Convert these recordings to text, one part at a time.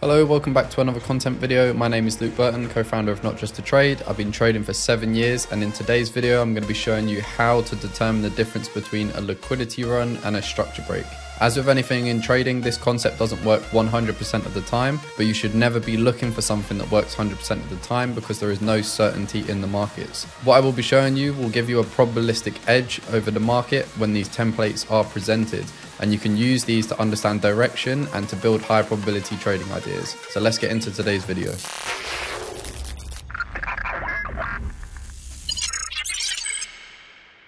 Hello, welcome back to another content video. My name is Luke Burton, co-founder of Not Just a Trade. I've been trading for seven years and in today's video, I'm gonna be showing you how to determine the difference between a liquidity run and a structure break. As with anything in trading, this concept doesn't work 100% of the time, but you should never be looking for something that works 100% of the time because there is no certainty in the markets. What I will be showing you will give you a probabilistic edge over the market when these templates are presented and you can use these to understand direction and to build high probability trading ideas. So let's get into today's video.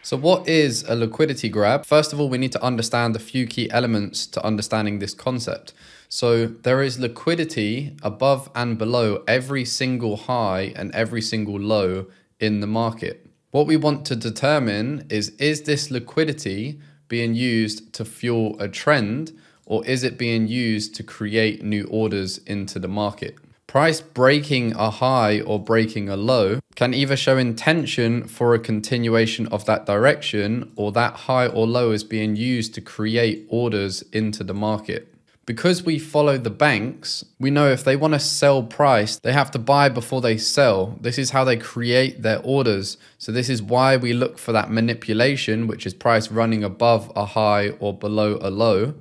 So what is a liquidity grab? First of all, we need to understand a few key elements to understanding this concept. So there is liquidity above and below every single high and every single low in the market. What we want to determine is, is this liquidity being used to fuel a trend or is it being used to create new orders into the market? Price breaking a high or breaking a low can either show intention for a continuation of that direction or that high or low is being used to create orders into the market. Because we follow the banks, we know if they want to sell price, they have to buy before they sell. This is how they create their orders. So this is why we look for that manipulation, which is price running above a high or below a low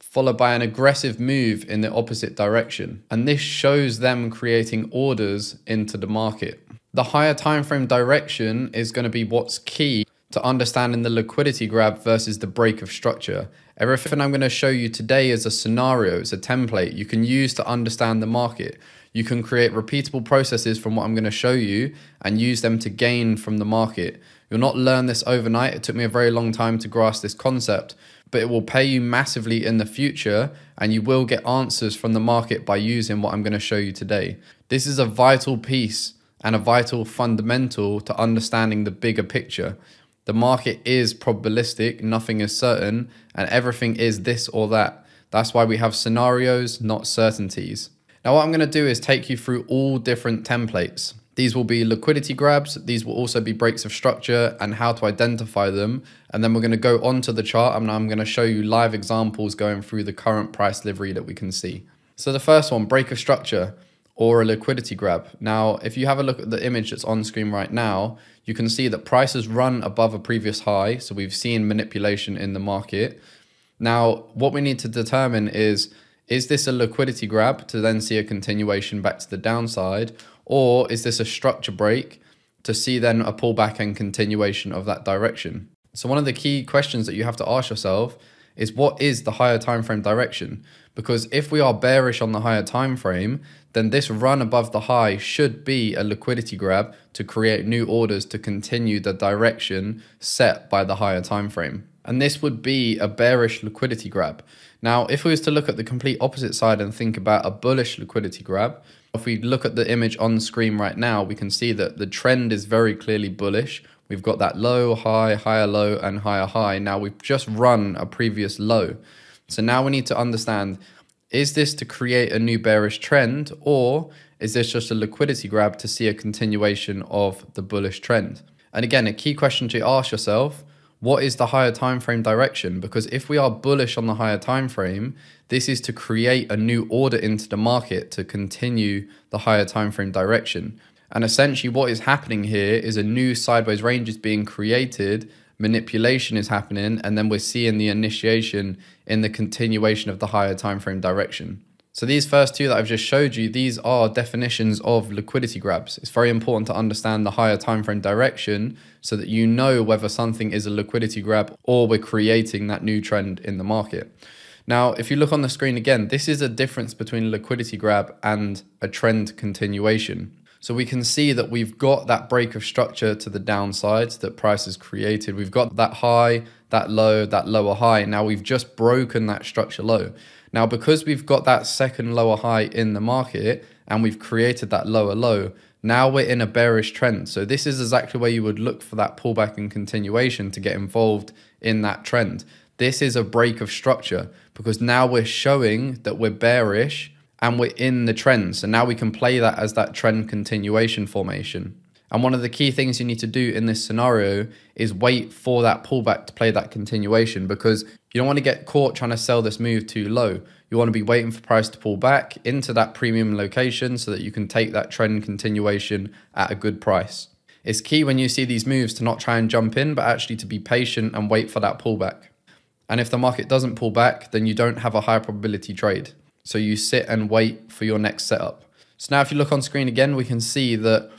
followed by an aggressive move in the opposite direction. And this shows them creating orders into the market. The higher time frame direction is going to be what's key to understanding the liquidity grab versus the break of structure. Everything I'm going to show you today is a scenario, it's a template you can use to understand the market. You can create repeatable processes from what I'm going to show you and use them to gain from the market. You'll not learn this overnight. It took me a very long time to grasp this concept, but it will pay you massively in the future and you will get answers from the market by using what I'm going to show you today. This is a vital piece and a vital fundamental to understanding the bigger picture. The market is probabilistic, nothing is certain, and everything is this or that. That's why we have scenarios, not certainties. Now, what I'm going to do is take you through all different templates. These will be liquidity grabs. These will also be breaks of structure and how to identify them. And then we're going to go onto the chart and I'm going to show you live examples going through the current price livery that we can see. So the first one, break of structure or a liquidity grab. Now, if you have a look at the image that's on screen right now, you can see that prices run above a previous high. So we've seen manipulation in the market. Now, what we need to determine is, is this a liquidity grab to then see a continuation back to the downside? Or is this a structure break to see then a pullback and continuation of that direction? So one of the key questions that you have to ask yourself is what is the higher time frame direction? Because if we are bearish on the higher time frame, then this run above the high should be a liquidity grab to create new orders to continue the direction set by the higher time frame. And this would be a bearish liquidity grab. Now, if we was to look at the complete opposite side and think about a bullish liquidity grab, if we look at the image on the screen right now, we can see that the trend is very clearly bullish We've got that low, high, higher low, and higher high. Now we've just run a previous low. So now we need to understand, is this to create a new bearish trend or is this just a liquidity grab to see a continuation of the bullish trend? And again, a key question to ask yourself, what is the higher time frame direction? Because if we are bullish on the higher time frame, this is to create a new order into the market to continue the higher time frame direction. And essentially, what is happening here is a new sideways range is being created, manipulation is happening, and then we're seeing the initiation in the continuation of the higher time frame direction. So these first two that I've just showed you, these are definitions of liquidity grabs. It's very important to understand the higher time frame direction so that you know whether something is a liquidity grab or we're creating that new trend in the market. Now, if you look on the screen again, this is a difference between liquidity grab and a trend continuation. So we can see that we've got that break of structure to the downside that price has created. We've got that high, that low, that lower high. Now we've just broken that structure low. Now, because we've got that second lower high in the market and we've created that lower low, now we're in a bearish trend. So this is exactly where you would look for that pullback and continuation to get involved in that trend. This is a break of structure because now we're showing that we're bearish and we're in the trends. And now we can play that as that trend continuation formation. And one of the key things you need to do in this scenario is wait for that pullback to play that continuation because you don't want to get caught trying to sell this move too low. You want to be waiting for price to pull back into that premium location so that you can take that trend continuation at a good price. It's key when you see these moves to not try and jump in, but actually to be patient and wait for that pullback. And if the market doesn't pull back, then you don't have a high probability trade. So you sit and wait for your next setup. So now if you look on screen again, we can see that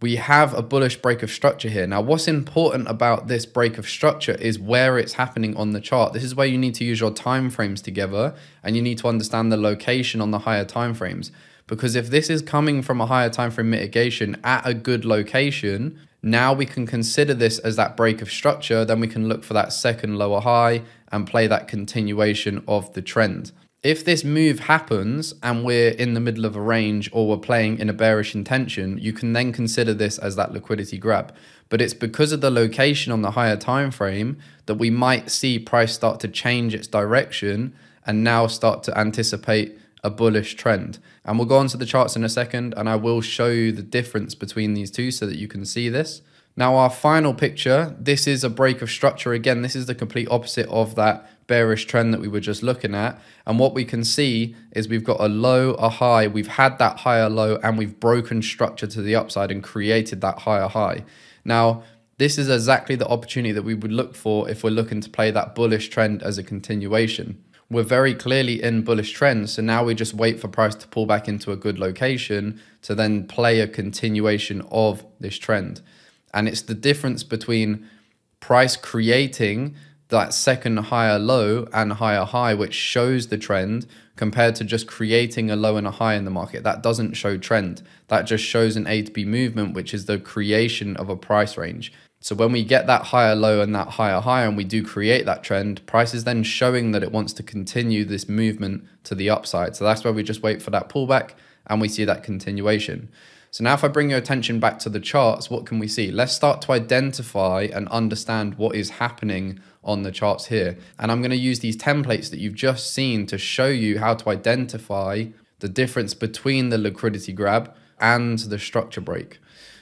we have a bullish break of structure here. Now, what's important about this break of structure is where it's happening on the chart. This is where you need to use your timeframes together and you need to understand the location on the higher timeframes. Because if this is coming from a higher time frame mitigation at a good location, now we can consider this as that break of structure. Then we can look for that second lower high and play that continuation of the trend if this move happens and we're in the middle of a range or we're playing in a bearish intention, you can then consider this as that liquidity grab. But it's because of the location on the higher time frame that we might see price start to change its direction and now start to anticipate a bullish trend. And we'll go on to the charts in a second and I will show you the difference between these two so that you can see this. Now our final picture, this is a break of structure. Again, this is the complete opposite of that bearish trend that we were just looking at. And what we can see is we've got a low, a high. We've had that higher low and we've broken structure to the upside and created that higher high. Now, this is exactly the opportunity that we would look for if we're looking to play that bullish trend as a continuation. We're very clearly in bullish trends, so now we just wait for price to pull back into a good location to then play a continuation of this trend. And it's the difference between price creating that second higher low and higher high, which shows the trend compared to just creating a low and a high in the market. That doesn't show trend. That just shows an A to B movement, which is the creation of a price range. So when we get that higher low and that higher high and we do create that trend, price is then showing that it wants to continue this movement to the upside. So that's where we just wait for that pullback and we see that continuation. So now if I bring your attention back to the charts, what can we see? Let's start to identify and understand what is happening on the charts here. And I'm gonna use these templates that you've just seen to show you how to identify the difference between the liquidity grab and the structure break.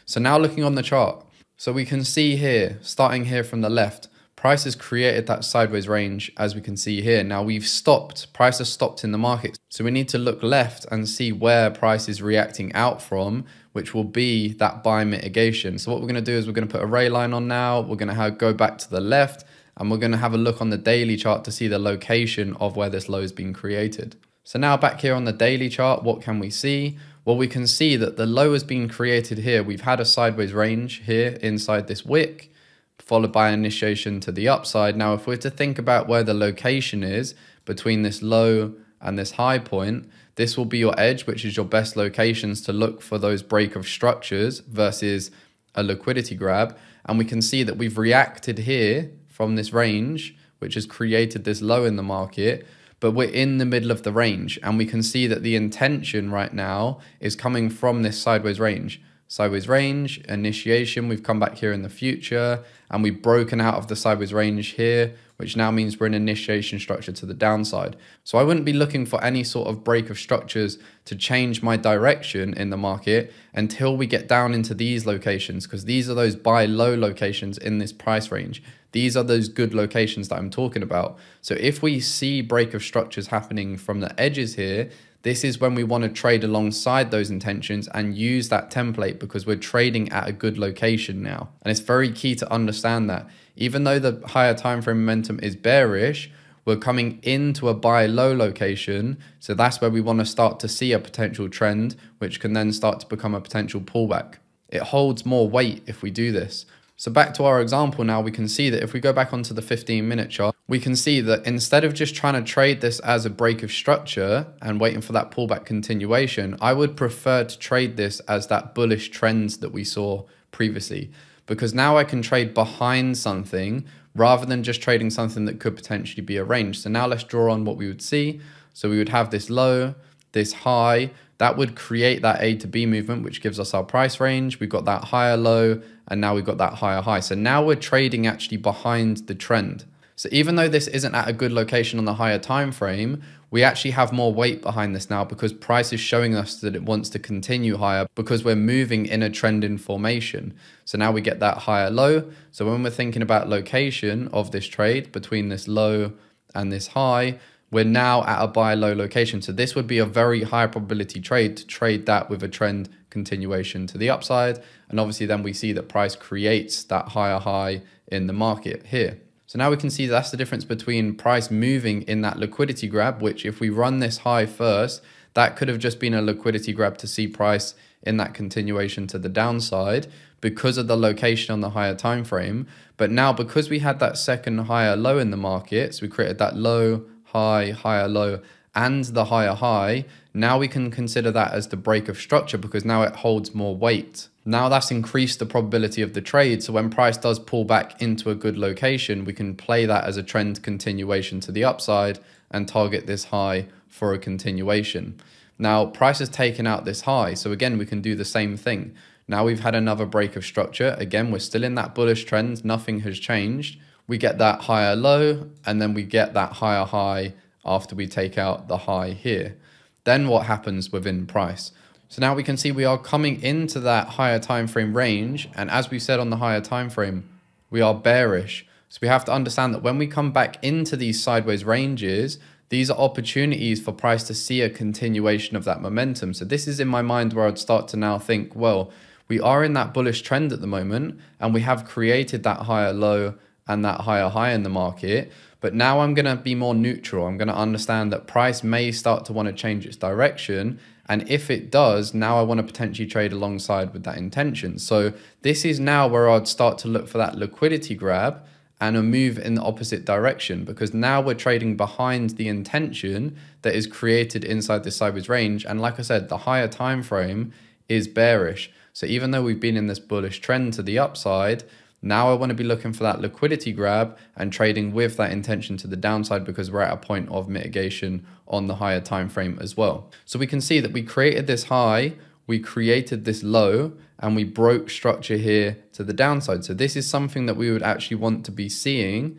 So now looking on the chart, so we can see here, starting here from the left, price has created that sideways range as we can see here. Now we've stopped, price has stopped in the market. So we need to look left and see where price is reacting out from, which will be that buy mitigation. So what we're gonna do is we're gonna put a ray line on now. We're gonna go back to the left and we're going to have a look on the daily chart to see the location of where this low has been created. So now back here on the daily chart, what can we see? Well, we can see that the low has been created here. We've had a sideways range here inside this wick, followed by initiation to the upside. Now, if we're to think about where the location is between this low and this high point, this will be your edge, which is your best locations to look for those break of structures versus a liquidity grab. And we can see that we've reacted here from this range, which has created this low in the market, but we're in the middle of the range. And we can see that the intention right now is coming from this sideways range. Sideways range, initiation, we've come back here in the future, and we've broken out of the sideways range here, which now means we're in initiation structure to the downside. So I wouldn't be looking for any sort of break of structures to change my direction in the market until we get down into these locations, because these are those buy low locations in this price range. These are those good locations that I'm talking about. So if we see break of structures happening from the edges here, this is when we want to trade alongside those intentions and use that template because we're trading at a good location now. And it's very key to understand that. Even though the higher time frame momentum is bearish, we're coming into a buy low location. So that's where we want to start to see a potential trend, which can then start to become a potential pullback. It holds more weight if we do this, so back to our example now, we can see that if we go back onto the 15 minute chart, we can see that instead of just trying to trade this as a break of structure and waiting for that pullback continuation, I would prefer to trade this as that bullish trends that we saw previously, because now I can trade behind something rather than just trading something that could potentially be a range. So now let's draw on what we would see. So we would have this low, this high, that would create that A to B movement, which gives us our price range. We've got that higher low and now we've got that higher high. So now we're trading actually behind the trend. So even though this isn't at a good location on the higher time frame, we actually have more weight behind this now because price is showing us that it wants to continue higher because we're moving in a trend in formation. So now we get that higher low. So when we're thinking about location of this trade between this low and this high, we're now at a buy low location. So this would be a very high probability trade to trade that with a trend continuation to the upside. And obviously then we see that price creates that higher high in the market here. So now we can see that's the difference between price moving in that liquidity grab, which if we run this high first, that could have just been a liquidity grab to see price in that continuation to the downside because of the location on the higher time frame. But now because we had that second higher low in the market, so we created that low high, higher, low, and the higher high, now we can consider that as the break of structure because now it holds more weight. Now that's increased the probability of the trade. So when price does pull back into a good location, we can play that as a trend continuation to the upside and target this high for a continuation. Now price has taken out this high. So again, we can do the same thing. Now we've had another break of structure. Again, we're still in that bullish trend. Nothing has changed we get that higher low, and then we get that higher high after we take out the high here. Then what happens within price? So now we can see we are coming into that higher time frame range. And as we said on the higher time frame, we are bearish. So we have to understand that when we come back into these sideways ranges, these are opportunities for price to see a continuation of that momentum. So this is in my mind where I'd start to now think, well, we are in that bullish trend at the moment and we have created that higher low and that higher high in the market. But now I'm going to be more neutral. I'm going to understand that price may start to want to change its direction. And if it does, now I want to potentially trade alongside with that intention. So this is now where I'd start to look for that liquidity grab and a move in the opposite direction because now we're trading behind the intention that is created inside this sideways range. And like I said, the higher time frame is bearish. So even though we've been in this bullish trend to the upside, now I want to be looking for that liquidity grab and trading with that intention to the downside because we're at a point of mitigation on the higher time frame as well. So we can see that we created this high, we created this low, and we broke structure here to the downside. So this is something that we would actually want to be seeing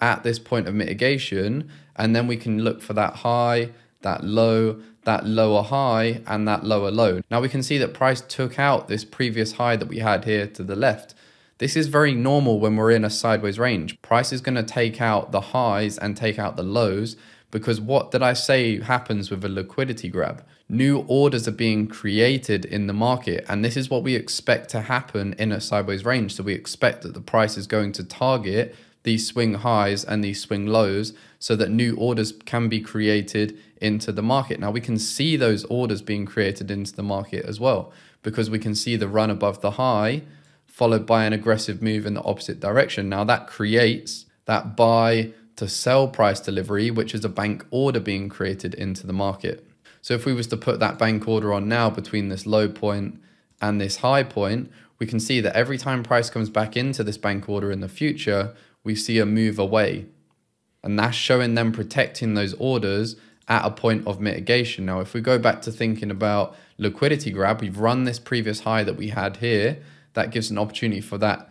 at this point of mitigation. And then we can look for that high, that low, that lower high, and that lower low. Now we can see that price took out this previous high that we had here to the left. This is very normal when we're in a sideways range. Price is going to take out the highs and take out the lows because what did I say happens with a liquidity grab? New orders are being created in the market, and this is what we expect to happen in a sideways range. So we expect that the price is going to target these swing highs and these swing lows so that new orders can be created into the market. Now we can see those orders being created into the market as well because we can see the run above the high followed by an aggressive move in the opposite direction. Now that creates that buy to sell price delivery, which is a bank order being created into the market. So if we was to put that bank order on now between this low point and this high point, we can see that every time price comes back into this bank order in the future, we see a move away. And that's showing them protecting those orders at a point of mitigation. Now, if we go back to thinking about liquidity grab, we've run this previous high that we had here that gives an opportunity for that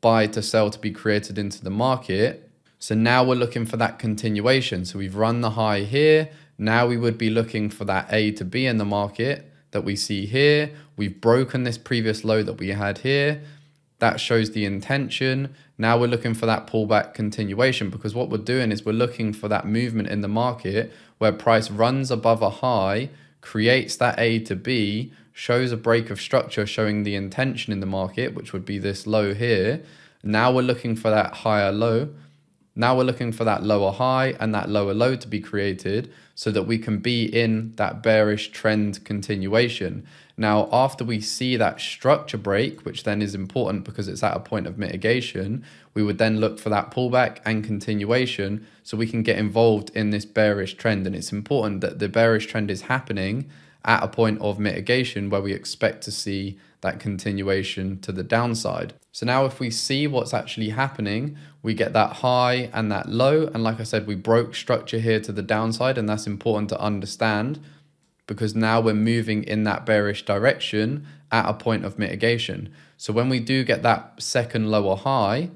buy to sell to be created into the market. So now we're looking for that continuation. So we've run the high here. Now we would be looking for that A to B in the market that we see here. We've broken this previous low that we had here. That shows the intention. Now we're looking for that pullback continuation because what we're doing is we're looking for that movement in the market where price runs above a high, creates that A to B, shows a break of structure showing the intention in the market, which would be this low here. Now we're looking for that higher low. Now we're looking for that lower high and that lower low to be created so that we can be in that bearish trend continuation. Now, after we see that structure break, which then is important because it's at a point of mitigation, we would then look for that pullback and continuation so we can get involved in this bearish trend. And it's important that the bearish trend is happening at a point of mitigation where we expect to see that continuation to the downside. So now if we see what's actually happening, we get that high and that low. And like I said, we broke structure here to the downside and that's important to understand because now we're moving in that bearish direction at a point of mitigation. So when we do get that second lower high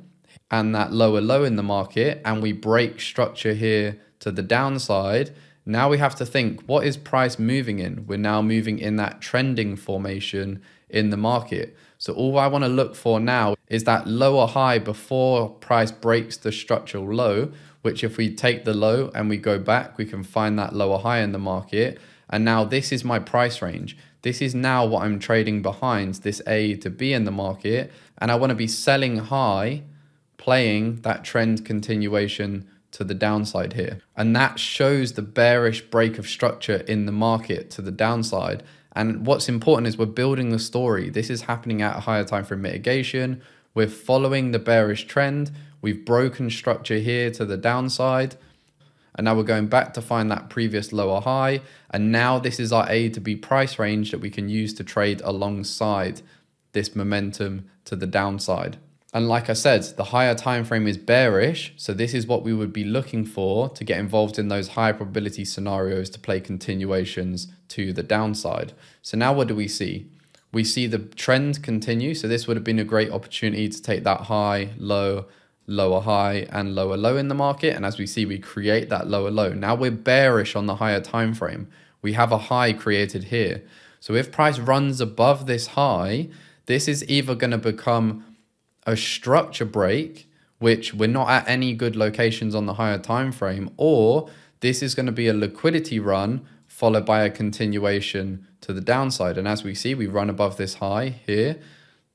and that lower low in the market and we break structure here to the downside, now we have to think what is price moving in? We're now moving in that trending formation in the market. So all I want to look for now is that lower high before price breaks the structural low, which if we take the low and we go back, we can find that lower high in the market. And now this is my price range. This is now what I'm trading behind this A to B in the market. And I want to be selling high, playing that trend continuation to the downside here. And that shows the bearish break of structure in the market to the downside. And what's important is we're building the story. This is happening at a higher time for mitigation. We're following the bearish trend. We've broken structure here to the downside. And now we're going back to find that previous lower high. And now this is our A to B price range that we can use to trade alongside this momentum to the downside. And like I said, the higher time frame is bearish, so this is what we would be looking for to get involved in those high probability scenarios to play continuations to the downside. So now what do we see? We see the trend continue, so this would have been a great opportunity to take that high, low, lower high and lower low in the market and as we see we create that lower low. Now we're bearish on the higher time frame. We have a high created here. So if price runs above this high, this is either going to become a structure break, which we're not at any good locations on the higher time frame, or this is going to be a liquidity run followed by a continuation to the downside. And as we see, we run above this high here.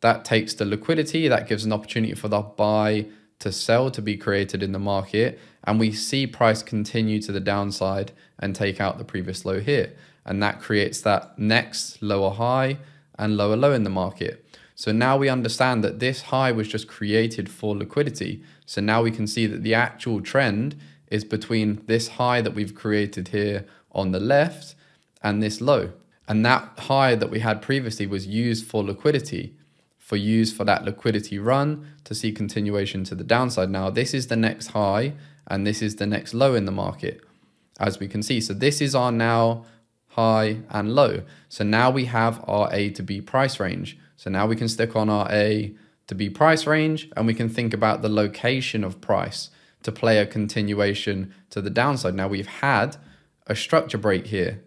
That takes the liquidity, that gives an opportunity for the buy to sell to be created in the market. And we see price continue to the downside and take out the previous low here. And that creates that next lower high and lower low in the market. So now we understand that this high was just created for liquidity. So now we can see that the actual trend is between this high that we've created here on the left and this low. And that high that we had previously was used for liquidity, for use for that liquidity run to see continuation to the downside. Now, this is the next high and this is the next low in the market, as we can see. So this is our now high and low. So now we have our A to B price range. So now we can stick on our A to B price range and we can think about the location of price to play a continuation to the downside. Now we've had a structure break here.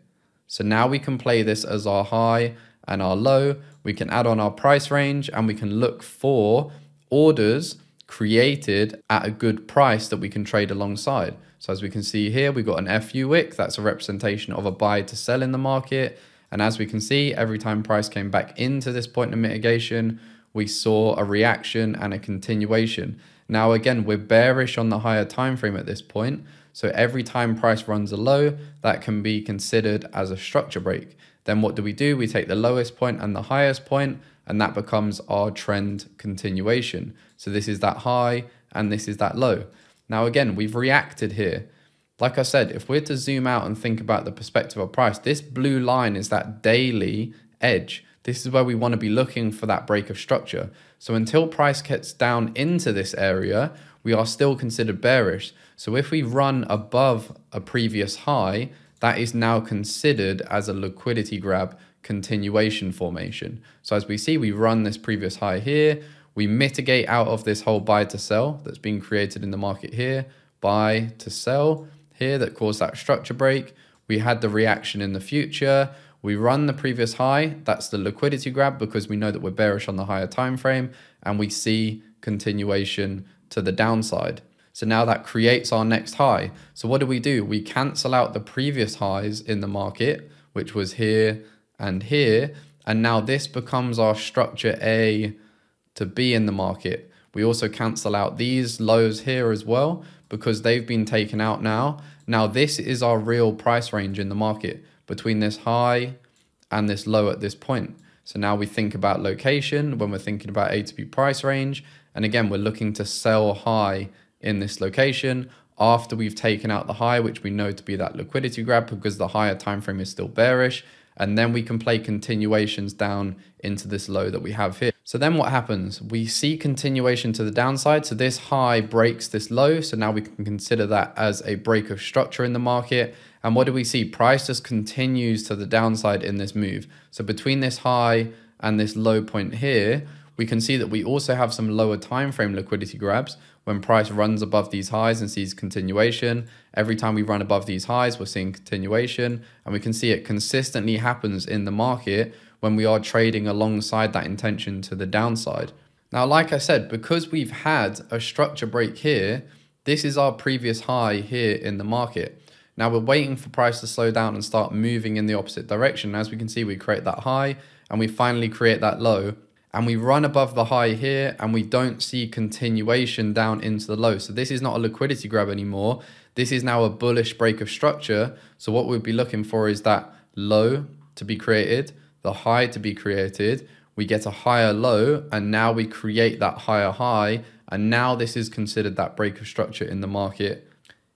So now we can play this as our high and our low. We can add on our price range and we can look for orders created at a good price that we can trade alongside. So as we can see here, we've got an FU wick, that's a representation of a buy to sell in the market. And as we can see, every time price came back into this point of mitigation, we saw a reaction and a continuation. Now again, we're bearish on the higher time frame at this point. So every time price runs a low, that can be considered as a structure break. Then what do we do? We take the lowest point and the highest point, and that becomes our trend continuation. So this is that high and this is that low. Now again, we've reacted here like I said, if we're to zoom out and think about the perspective of price, this blue line is that daily edge. This is where we want to be looking for that break of structure. So until price gets down into this area, we are still considered bearish. So if we run above a previous high, that is now considered as a liquidity grab continuation formation. So as we see, we run this previous high here, we mitigate out of this whole buy to sell that's been created in the market here, buy to sell, here that caused that structure break. We had the reaction in the future. We run the previous high. That's the liquidity grab because we know that we're bearish on the higher time frame and we see continuation to the downside. So now that creates our next high. So what do we do? We cancel out the previous highs in the market, which was here and here. And now this becomes our structure A to B in the market. We also cancel out these lows here as well because they've been taken out now. Now, this is our real price range in the market between this high and this low at this point. So now we think about location when we're thinking about A to B price range. And again, we're looking to sell high in this location after we've taken out the high, which we know to be that liquidity grab because the higher time frame is still bearish. And then we can play continuations down into this low that we have here. So then what happens? We see continuation to the downside. So this high breaks this low. So now we can consider that as a break of structure in the market. And what do we see? Price just continues to the downside in this move. So between this high and this low point here, we can see that we also have some lower time frame liquidity grabs when price runs above these highs and sees continuation. Every time we run above these highs, we're seeing continuation and we can see it consistently happens in the market when we are trading alongside that intention to the downside. Now, like I said, because we've had a structure break here, this is our previous high here in the market. Now we're waiting for price to slow down and start moving in the opposite direction. As we can see, we create that high and we finally create that low and we run above the high here and we don't see continuation down into the low. So this is not a liquidity grab anymore. This is now a bullish break of structure. So what we'd be looking for is that low to be created, the high to be created. We get a higher low, and now we create that higher high. And now this is considered that break of structure in the market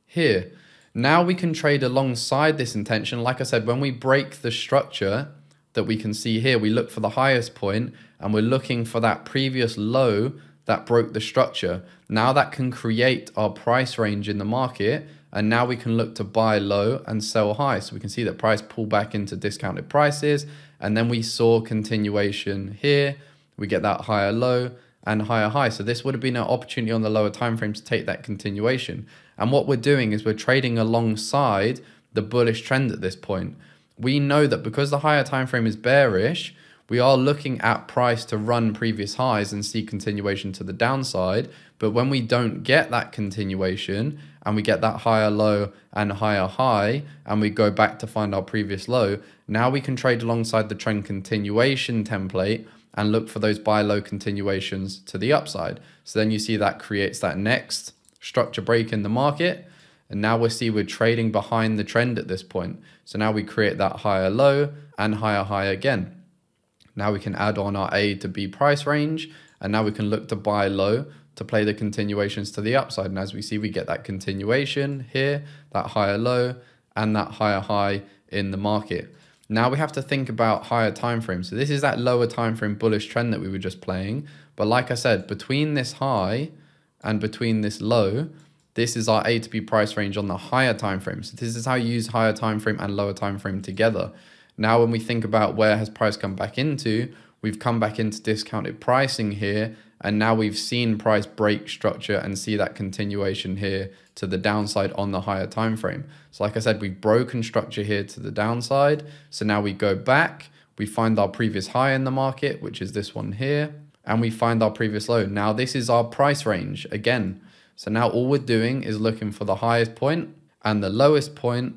here. Now we can trade alongside this intention. Like I said, when we break the structure that we can see here, we look for the highest point and we're looking for that previous low that broke the structure. Now that can create our price range in the market and now we can look to buy low and sell high. So we can see that price pull back into discounted prices and then we saw continuation here. We get that higher low and higher high. So this would have been an opportunity on the lower time frame to take that continuation. And what we're doing is we're trading alongside the bullish trend at this point. We know that because the higher time frame is bearish, we are looking at price to run previous highs and see continuation to the downside. But when we don't get that continuation, and we get that higher low and higher high and we go back to find our previous low, now we can trade alongside the trend continuation template and look for those buy low continuations to the upside. So then you see that creates that next structure break in the market. And now we see we're trading behind the trend at this point. So now we create that higher low and higher high again. Now we can add on our A to B price range and now we can look to buy low to play the continuations to the upside. And as we see, we get that continuation here, that higher low, and that higher high in the market. Now we have to think about higher time frames. So this is that lower time frame bullish trend that we were just playing. But like I said, between this high and between this low, this is our A to B price range on the higher time frame. So this is how you use higher time frame and lower time frame together. Now when we think about where has price come back into, We've come back into discounted pricing here, and now we've seen price break structure and see that continuation here to the downside on the higher time frame. So like I said, we've broken structure here to the downside. So now we go back, we find our previous high in the market, which is this one here, and we find our previous low. Now this is our price range again. So now all we're doing is looking for the highest point and the lowest point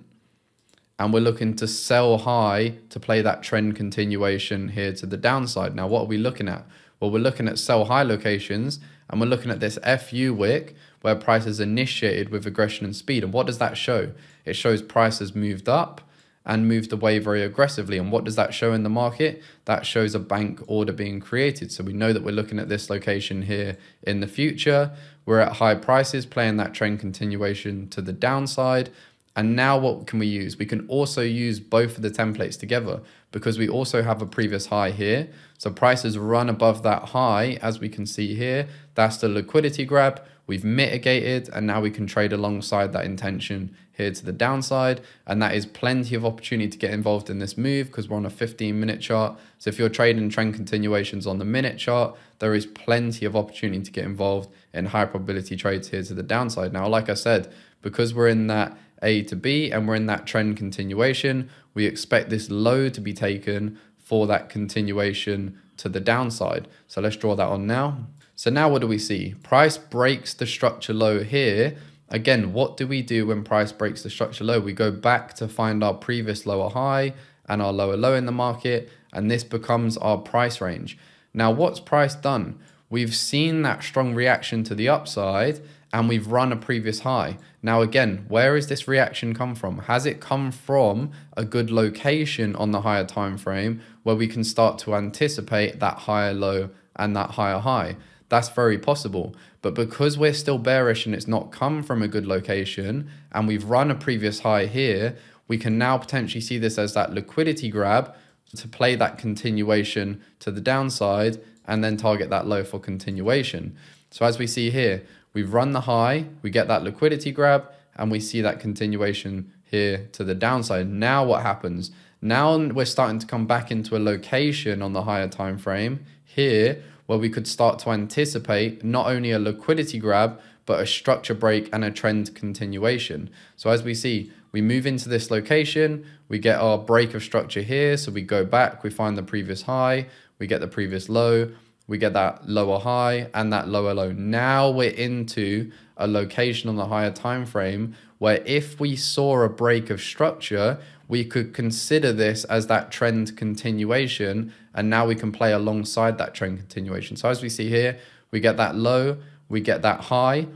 and we're looking to sell high to play that trend continuation here to the downside. Now, what are we looking at? Well, we're looking at sell high locations and we're looking at this FU wick where price is initiated with aggression and speed. And what does that show? It shows prices moved up and moved away very aggressively. And what does that show in the market? That shows a bank order being created. So we know that we're looking at this location here in the future. We're at high prices playing that trend continuation to the downside. And now what can we use? We can also use both of the templates together because we also have a previous high here. So prices run above that high, as we can see here. That's the liquidity grab. We've mitigated and now we can trade alongside that intention here to the downside. And that is plenty of opportunity to get involved in this move because we're on a 15 minute chart. So if you're trading trend continuations on the minute chart, there is plenty of opportunity to get involved in high probability trades here to the downside. Now, like I said, because we're in that A to B and we're in that trend continuation, we expect this low to be taken for that continuation to the downside. So let's draw that on now. So now what do we see? Price breaks the structure low here Again, what do we do when price breaks the structure low? We go back to find our previous lower high and our lower low in the market, and this becomes our price range. Now, what's price done? We've seen that strong reaction to the upside and we've run a previous high. Now, again, where has this reaction come from? Has it come from a good location on the higher time frame where we can start to anticipate that higher low and that higher high? That's very possible. But because we're still bearish and it's not come from a good location and we've run a previous high here, we can now potentially see this as that liquidity grab to play that continuation to the downside and then target that low for continuation. So as we see here, we've run the high, we get that liquidity grab, and we see that continuation here to the downside. Now what happens? Now we're starting to come back into a location on the higher time frame here where we could start to anticipate not only a liquidity grab, but a structure break and a trend continuation. So as we see, we move into this location, we get our break of structure here. So we go back, we find the previous high, we get the previous low, we get that lower high and that lower low. Now we're into a location on the higher time frame where if we saw a break of structure, we could consider this as that trend continuation and now we can play alongside that trend continuation so as we see here we get that low we get that high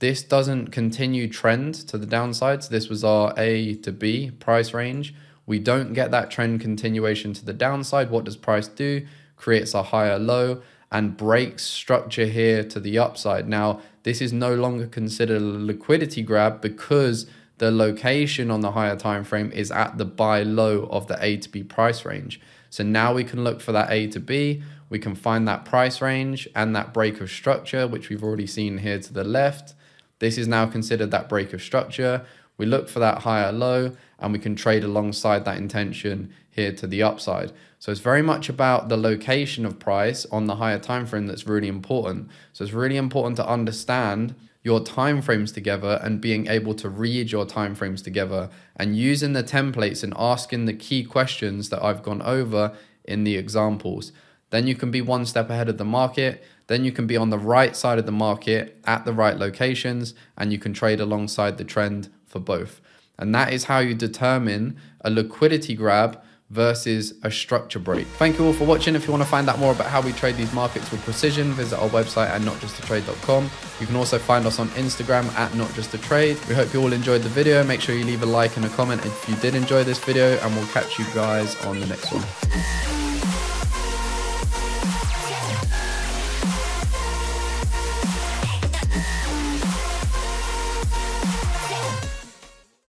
this doesn't continue trend to the downside so this was our a to b price range we don't get that trend continuation to the downside what does price do creates a higher low and breaks structure here to the upside now this is no longer considered a liquidity grab because the location on the higher time frame is at the buy low of the A to B price range. So now we can look for that A to B, we can find that price range and that break of structure, which we've already seen here to the left. This is now considered that break of structure. We look for that higher low and we can trade alongside that intention here to the upside. So it's very much about the location of price on the higher time frame that's really important. So it's really important to understand your timeframes together and being able to read your timeframes together and using the templates and asking the key questions that I've gone over in the examples. Then you can be one step ahead of the market. Then you can be on the right side of the market at the right locations and you can trade alongside the trend for both. And that is how you determine a liquidity grab versus a structure break. Thank you all for watching. If you want to find out more about how we trade these markets with precision, visit our website at notjustatrade.com. You can also find us on Instagram at notjustatrade. We hope you all enjoyed the video. Make sure you leave a like and a comment if you did enjoy this video and we'll catch you guys on the next one.